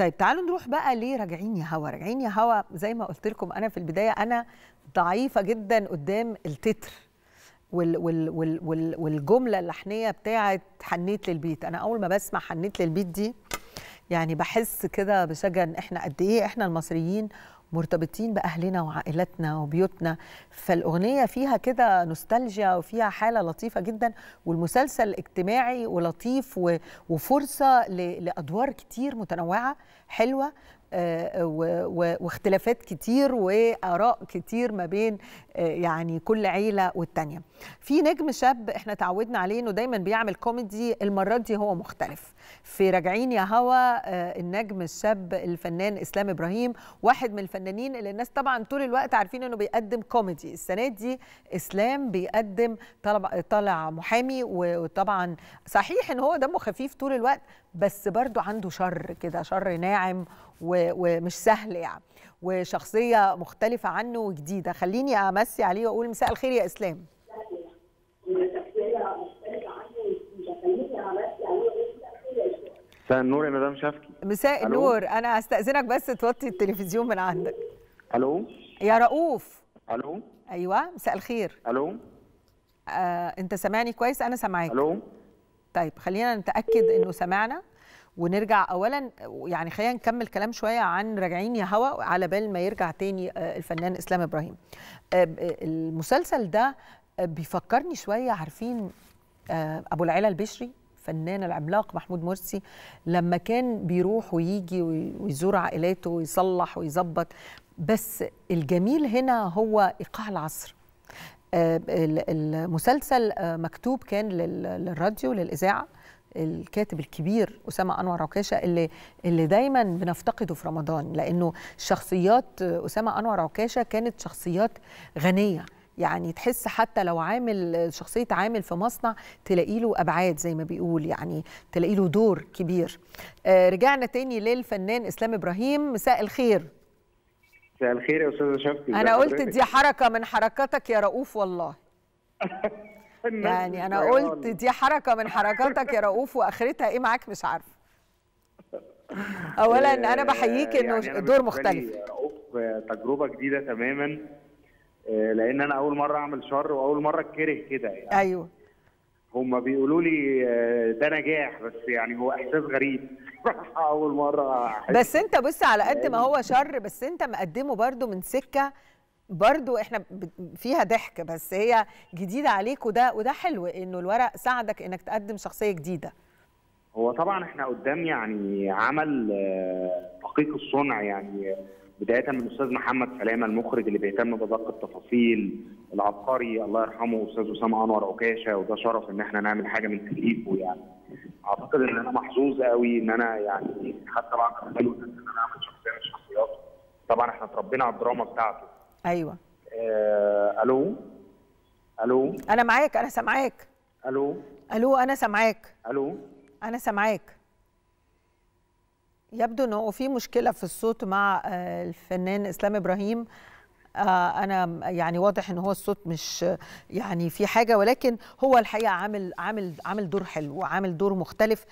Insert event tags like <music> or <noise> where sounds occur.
طيب تعالوا نروح بقى ليه راجعين يا هوا راجعين يا هوا زي ما قلت لكم انا في البدايه انا ضعيفه جدا قدام التتر وال وال وال وال والجمله اللحنيه بتاعه حنيت للبيت انا اول ما بسمع حنيت للبيت دي يعني بحس كده بشجن احنا قد ايه احنا المصريين مرتبطين باهلنا وعائلتنا وبيوتنا فالاغنيه فيها كده نوستالجيا وفيها حاله لطيفه جدا والمسلسل اجتماعي ولطيف وفرصه لادوار كتير متنوعه حلوه آه، واختلافات كتير واراء كتير ما بين آه، يعني كل عيله والتانيه في نجم شاب احنا تعودنا عليه انه دايما بيعمل كوميدي المره دي هو مختلف في راجعين يا هوا آه، النجم الشاب الفنان اسلام ابراهيم واحد من الفنانين اللي الناس طبعا طول الوقت عارفين انه بيقدم كوميدي السنه دي اسلام بيقدم طالع طالع محامي وطبعا صحيح ان هو دمه خفيف طول الوقت بس برضه عنده شر كده شر ناعم ومش سهل يعني وشخصيه مختلفه عنه وجديده خليني امسي عليه واقول مساء الخير يا اسلام مساء النور يا مدام شافكي مساء النور انا استاذنك بس توطي التلفزيون من عندك الو يا رؤوف الو ايوه مساء الخير الو آه، انت سامعني كويس انا سامعاك الو طيب خلينا نتاكد انه سمعنا ونرجع اولا يعني خلينا نكمل كلام شويه عن راجعين يا هوا على بال ما يرجع تاني آه، الفنان اسلام ابراهيم آه، المسلسل ده آه، بيفكرني شويه عارفين ابو العيله البشري الفنان العملاق محمود مرسي لما كان بيروح ويجي ويزور عائلاته ويصلح ويظبط بس الجميل هنا هو ايقاع العصر المسلسل مكتوب كان للراديو للاذاعه الكاتب الكبير اسامه انور عكاشه اللي اللي دايما بنفتقده في رمضان لانه شخصيات اسامه انور عكاشه كانت شخصيات غنيه يعني تحس حتى لو عامل شخصية عامل في مصنع تلاقي له أبعاد زي ما بيقول يعني تلاقي له دور كبير آه، رجعنا تاني للفنان إسلام إبراهيم مساء الخير مساء الخير يا أستاذة شفتي أنا قلت دي حركة من حركاتك يا رؤوف والله <laughs> يعني انا قلت دي حركه من حركاتك يا رؤوف واخرتها ايه معاك مش عارفه <laughs> اولا انا آه، بحييك انه يعني دور مختلف رؤوف آه، تجربه جديده تماما آه، لان انا اول مره اعمل شر واول مره اتكره كده يعني ايوه هما بيقولوا لي ده نجاح بس يعني هو احساس غريب <laughs> اول مره أحس. بس انت بص على قد ما هو شر بس انت مقدمه برضو من سكه برضو احنا فيها ضحك بس هي جديده عليك وده وده حلو انه الورق ساعدك انك تقدم شخصيه جديده هو طبعا احنا قدام يعني عمل آه، دقيق الصنع يعني بدايه من الاستاذ محمد سلامه المخرج اللي بيهتم بدقه التفاصيل العبقري الله يرحمه استاذ اسامه انور عكاشه وده شرف ان احنا نعمل حاجه من تاليفه يعني اعتقد ان انا محظوظ قوي ان انا يعني حتى بعد ما ان انا اعمل شخصيه من شخصياته طبعا احنا اتربينا على الدراما بتاعته ايوه آه، الو الو انا معاك انا سامعاك الو الو انا سامعاك الو انا سامعاك يبدو انه في مشكله في الصوت مع آه، الفنان اسلام ابراهيم آه، انا يعني واضح ان هو الصوت مش يعني في حاجه ولكن هو الحقيقه عامل عامل عامل دور حلو وعامل دور مختلف